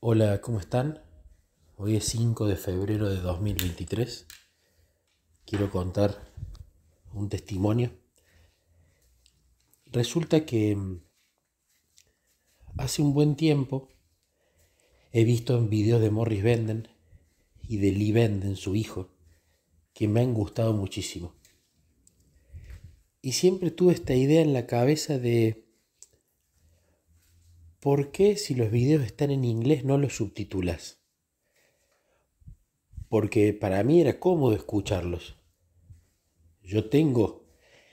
Hola, ¿cómo están? Hoy es 5 de febrero de 2023. Quiero contar un testimonio. Resulta que mm, hace un buen tiempo he visto en videos de Morris Benden y de Lee Benden, su hijo, que me han gustado muchísimo. Y siempre tuve esta idea en la cabeza de ¿por qué si los videos están en inglés no los subtitulas? Porque para mí era cómodo escucharlos. Yo tengo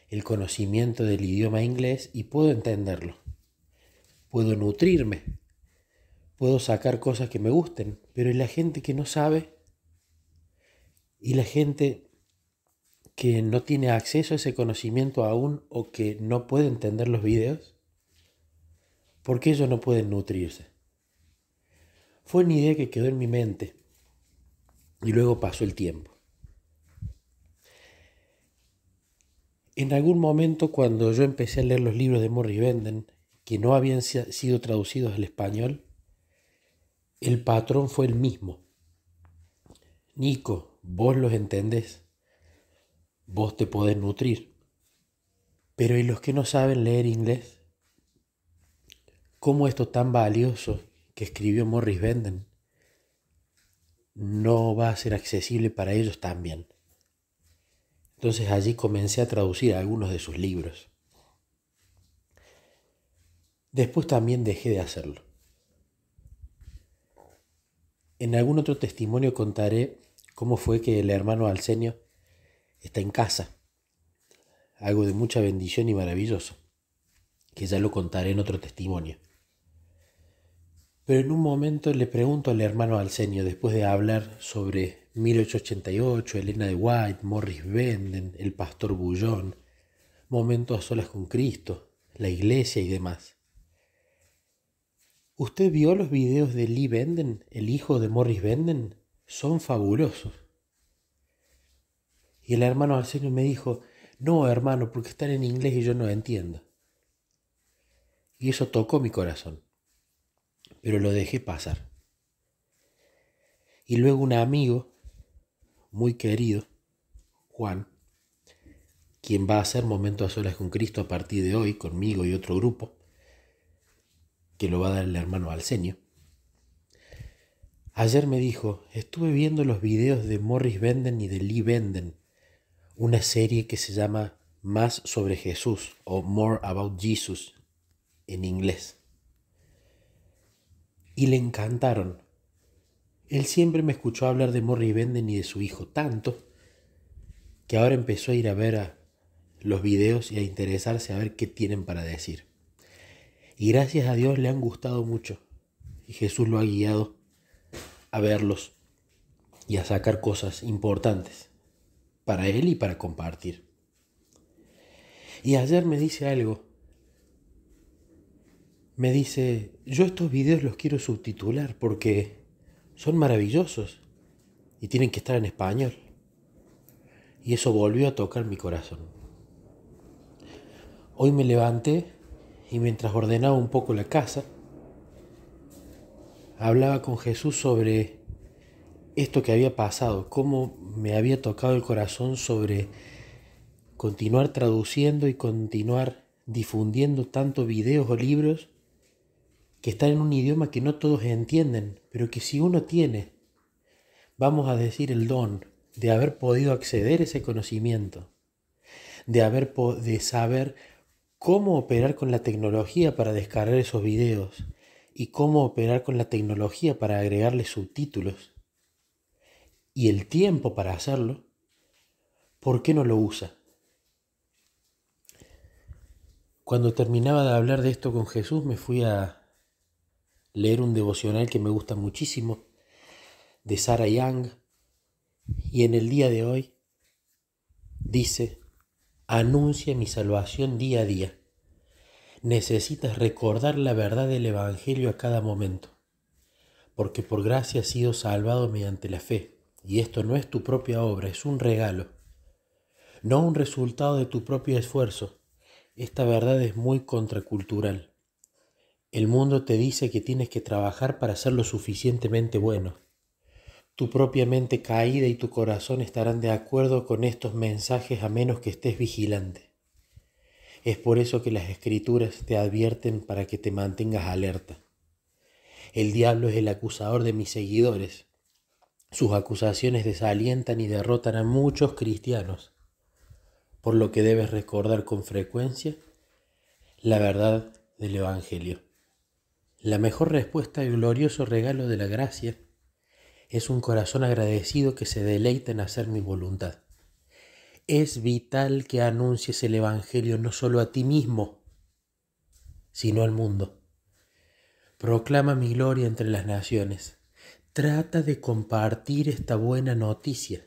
el conocimiento del idioma inglés y puedo entenderlo. Puedo nutrirme. Puedo sacar cosas que me gusten. Pero la gente que no sabe? ¿Y la gente que no tiene acceso a ese conocimiento aún o que no puede entender los videos? qué ellos no pueden nutrirse. Fue una idea que quedó en mi mente y luego pasó el tiempo. En algún momento cuando yo empecé a leer los libros de Morris Venden, que no habían sido traducidos al español, el patrón fue el mismo. Nico, vos los entendés, vos te podés nutrir. Pero ¿y los que no saben leer inglés? cómo esto tan valioso que escribió Morris Venden no va a ser accesible para ellos también. Entonces allí comencé a traducir algunos de sus libros. Después también dejé de hacerlo. En algún otro testimonio contaré cómo fue que el hermano Alcenio está en casa. Algo de mucha bendición y maravilloso, que ya lo contaré en otro testimonio. Pero en un momento le pregunto al hermano Alsenio, después de hablar sobre 1888, Elena de White, Morris Benden, el pastor Bullón, momentos a solas con Cristo, la iglesia y demás. ¿Usted vio los videos de Lee Benden, el hijo de Morris Benden? Son fabulosos. Y el hermano Arsenio me dijo, no, hermano, porque están en inglés y yo no entiendo. Y eso tocó mi corazón pero lo dejé pasar. Y luego un amigo muy querido, Juan, quien va a hacer momentos a Solas con Cristo a partir de hoy, conmigo y otro grupo, que lo va a dar el hermano Alcenio. Ayer me dijo, estuve viendo los videos de Morris Benden y de Lee Benden, una serie que se llama Más sobre Jesús o More About Jesus en inglés y le encantaron. Él siempre me escuchó hablar de Morrie Benden y de su hijo, tanto que ahora empezó a ir a ver los videos y a interesarse a ver qué tienen para decir. Y gracias a Dios le han gustado mucho. Y Jesús lo ha guiado a verlos y a sacar cosas importantes para él y para compartir. Y ayer me dice algo me dice, yo estos videos los quiero subtitular porque son maravillosos y tienen que estar en español. Y eso volvió a tocar mi corazón. Hoy me levanté y mientras ordenaba un poco la casa, hablaba con Jesús sobre esto que había pasado, cómo me había tocado el corazón sobre continuar traduciendo y continuar difundiendo tantos videos o libros que están en un idioma que no todos entienden, pero que si uno tiene, vamos a decir, el don de haber podido acceder a ese conocimiento, de, haber de saber cómo operar con la tecnología para descargar esos videos y cómo operar con la tecnología para agregarle subtítulos y el tiempo para hacerlo, ¿por qué no lo usa? Cuando terminaba de hablar de esto con Jesús me fui a, leer un devocional que me gusta muchísimo, de Sarah Young, y en el día de hoy dice, anuncia mi salvación día a día. Necesitas recordar la verdad del Evangelio a cada momento, porque por gracia has sido salvado mediante la fe, y esto no es tu propia obra, es un regalo, no un resultado de tu propio esfuerzo. Esta verdad es muy contracultural. El mundo te dice que tienes que trabajar para ser lo suficientemente bueno. Tu propia mente caída y tu corazón estarán de acuerdo con estos mensajes a menos que estés vigilante. Es por eso que las escrituras te advierten para que te mantengas alerta. El diablo es el acusador de mis seguidores. Sus acusaciones desalientan y derrotan a muchos cristianos, por lo que debes recordar con frecuencia la verdad del Evangelio. La mejor respuesta al glorioso regalo de la gracia es un corazón agradecido que se deleita en hacer mi voluntad. Es vital que anuncies el Evangelio no solo a ti mismo, sino al mundo. Proclama mi gloria entre las naciones. Trata de compartir esta buena noticia,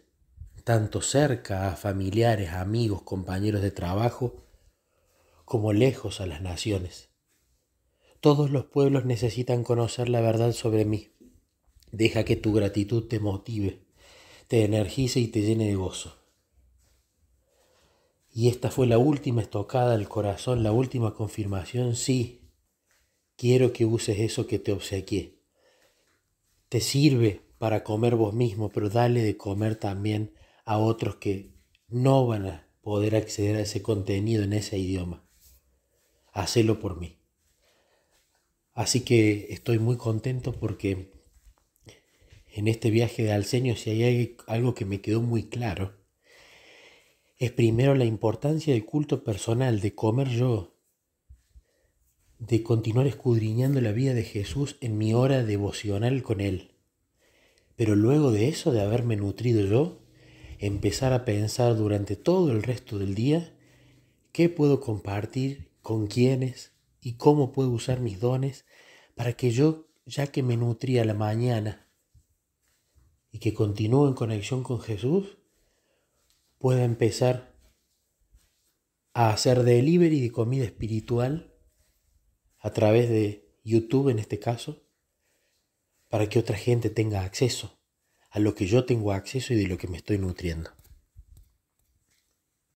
tanto cerca a familiares, amigos, compañeros de trabajo, como lejos a las naciones. Todos los pueblos necesitan conocer la verdad sobre mí. Deja que tu gratitud te motive, te energice y te llene de gozo. Y esta fue la última estocada al corazón, la última confirmación. Sí, quiero que uses eso que te obsequié. Te sirve para comer vos mismo, pero dale de comer también a otros que no van a poder acceder a ese contenido en ese idioma. Hacelo por mí. Así que estoy muy contento porque en este viaje de Alceño, si hay algo que me quedó muy claro, es primero la importancia del culto personal, de comer yo, de continuar escudriñando la vida de Jesús en mi hora devocional con Él. Pero luego de eso, de haberme nutrido yo, empezar a pensar durante todo el resto del día qué puedo compartir, con quiénes, y cómo puedo usar mis dones para que yo, ya que me nutría la mañana y que continúo en conexión con Jesús, pueda empezar a hacer delivery de comida espiritual a través de YouTube en este caso, para que otra gente tenga acceso a lo que yo tengo acceso y de lo que me estoy nutriendo.